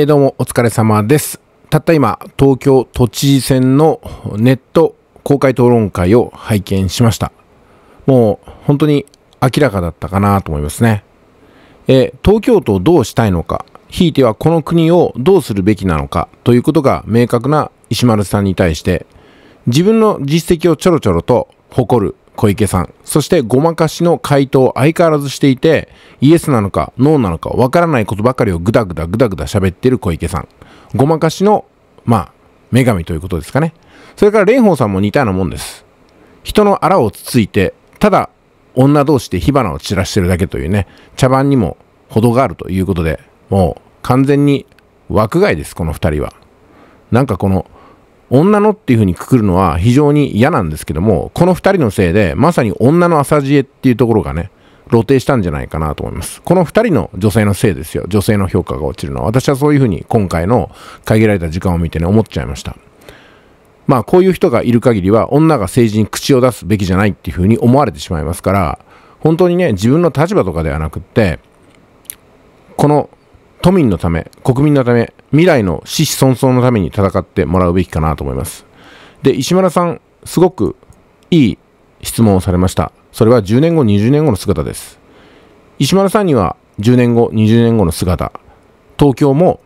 えどうもお疲れ様です。たった今、東京都知事選のネット公開討論会を拝見しました。もう本当に明らかだったかなと思いますね。え東京都をどうしたいのか、ひいてはこの国をどうするべきなのかということが明確な石丸さんに対して、自分の実績をちょろちょろと誇る小池さん。そしてごまかしの回答を相変わらずしていて、イエスなのかノーなのかわからないことばかりをぐだぐだぐだぐだ喋ってる小池さん。ごまかしの、まあ、女神ということですかね。それから蓮舫さんも似たようなもんです。人の荒をつついて、ただ女同士で火花を散らしてるだけというね、茶番にも程があるということで、もう完全に枠外です、この二人は。なんかこの、女のっていう風にくくるのは非常に嫌なんですけども、この2人のせいで、まさに女の浅知恵っていうところがね、露呈したんじゃないかなと思います。この2人の女性のせいですよ。女性の評価が落ちるのは。私はそういうふうに今回の限られた時間を見てね、思っちゃいました。まあ、こういう人がいる限りは、女が政治に口を出すべきじゃないっていうふうに思われてしまいますから、本当にね、自分の立場とかではなくって、この都民のため、国民のため、未来の死死孫孫のために戦ってもらうべきかなと思います。で、石村さん、すごくいい質問をされました。それは10年後、20年後の姿です。石丸さんには10年後、20年後の姿、東京も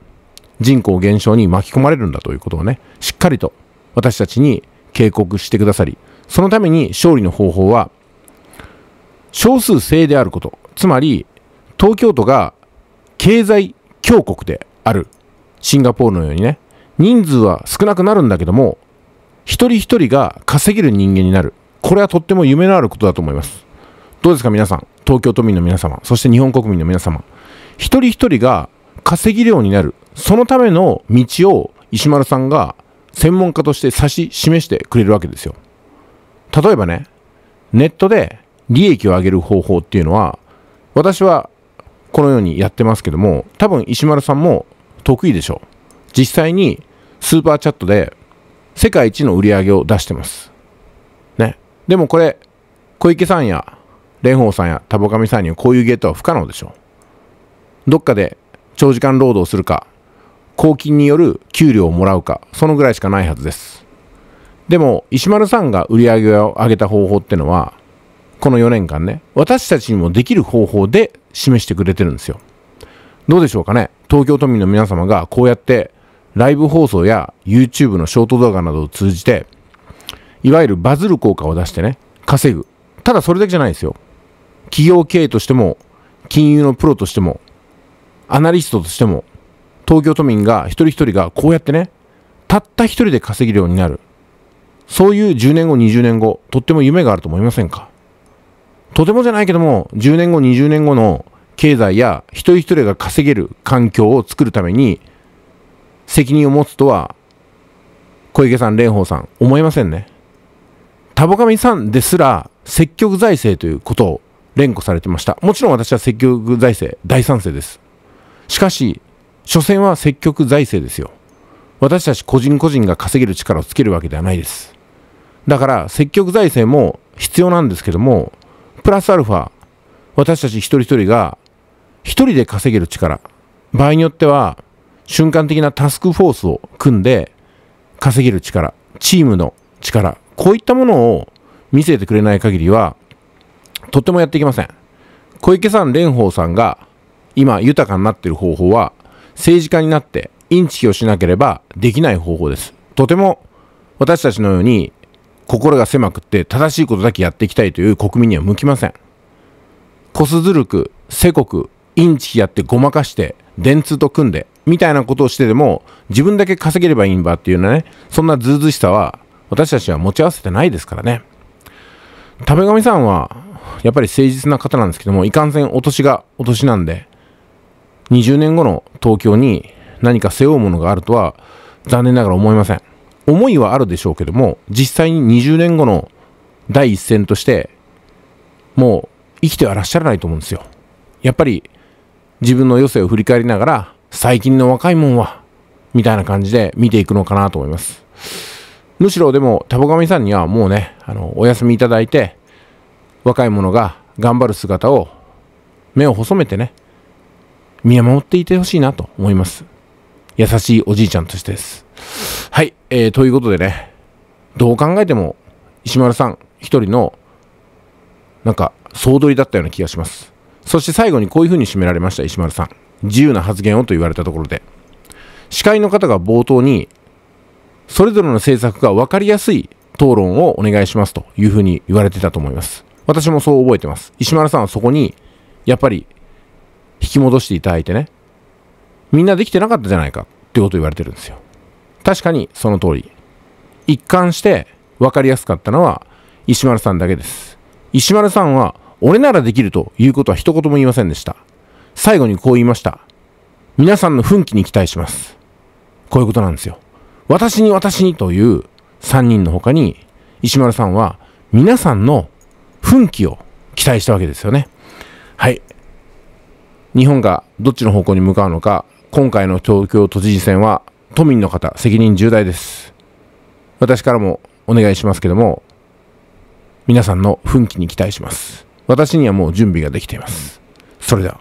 人口減少に巻き込まれるんだということをね、しっかりと私たちに警告してくださり、そのために勝利の方法は、少数制であること。つまり、東京都が経済強国であるシンガポールのようにね、人数は少なくなるんだけども、一人一人が稼げる人間になる。これはとっても夢のあることだと思います。どうですか皆さん、東京都民の皆様、そして日本国民の皆様、一人一人が稼ぎ量になる。そのための道を石丸さんが専門家として指し示してくれるわけですよ。例えばね、ネットで利益を上げる方法っていうのは、私はこのようにやってますけども、多分石丸さんも得意でしょう。実際にスーパーチャットで世界一の売り上げを出してます。ね。でもこれ、小池さんや蓮舫さんや田母上さんにはこういうゲートは不可能でしょう。どっかで長時間労働するか、公金による給料をもらうか、そのぐらいしかないはずです。でも、石丸さんが売り上げを上げた方法ってのは、この4年間ね、私たちにもできる方法で示してくれてるんですよ。どうでしょうかね東京都民の皆様がこうやってライブ放送や YouTube のショート動画などを通じて、いわゆるバズる効果を出してね、稼ぐ。ただそれだけじゃないですよ。企業経営としても、金融のプロとしても、アナリストとしても、東京都民が一人一人がこうやってね、たった一人で稼げるようになる。そういう10年後、20年後、とっても夢があると思いませんかとてもじゃないけども、10年後、20年後の経済や一人一人が稼げる環境を作るために、責任を持つとは、小池さん、蓮舫さん、思いませんね。タボカミさんですら、積極財政ということを連呼されてました。もちろん私は積極財政、大賛成です。しかし、所詮は積極財政ですよ。私たち個人個人が稼げる力をつけるわけではないです。だから、積極財政も必要なんですけども、プラスアルファ、私たち一人一人が、一人で稼げる力、場合によっては、瞬間的なタスクフォースを組んで、稼げる力、チームの力、こういったものを見せてくれない限りは、とてもやっていけません。小池さん、蓮舫さんが、今豊かになっている方法は、政治家になってインチキをしなければできない方法です。とても私たちのように心が狭くって正しいことだけやっていきたいという国民には向きません。こすずるく、せこく、インチキやってごまかして、電通と組んで、みたいなことをしてでも、自分だけ稼げればいいんばっていうね、そんなずうずしさは、私たちは持ち合わせてないですからね。食べ神さんは、やっぱり誠実な方なんですけども、いかんせんお年がお年なんで、20年後の東京に何か背負うものがあるとは、残念ながら思いません。思いはあるでしょうけども、実際に20年後の第一線として、もう生きてはらっしゃらないと思うんですよ。やっぱり自分の余生を振り返りながら、最近の若いもんは、みたいな感じで見ていくのかなと思います。むしろでも、タボガミさんにはもうね、あの、お休みいただいて、若い者が頑張る姿を目を細めてね、見守っていてほしいなと思います。優しいおじいちゃんとしてです。はい、えー、ということでね、どう考えても、石丸さん一人の、なんか、総取りだったような気がします。そして最後にこういうふうに締められました、石丸さん。自由な発言をと言われたところで。司会の方が冒頭に、それぞれの政策が分かりやすい討論をお願いしますというふうに言われてたと思います。私もそう覚えてます。石丸さんはそこに、やっぱり、引き戻していただいてね、みんなできてなかったじゃないかってことを言われてるんですよ。確かにその通り。一貫して分かりやすかったのは石丸さんだけです。石丸さんは俺ならできるということは一言も言いませんでした。最後にこう言いました。皆さんの奮起に期待します。こういうことなんですよ。私に私にという3人の他に石丸さんは皆さんの奮起を期待したわけですよね。はい。日本がどっちの方向に向かうのか今回の東京都知事選は都民の方責任重大です私からもお願いしますけども皆さんの奮起に期待します私にはもう準備ができていますそれでは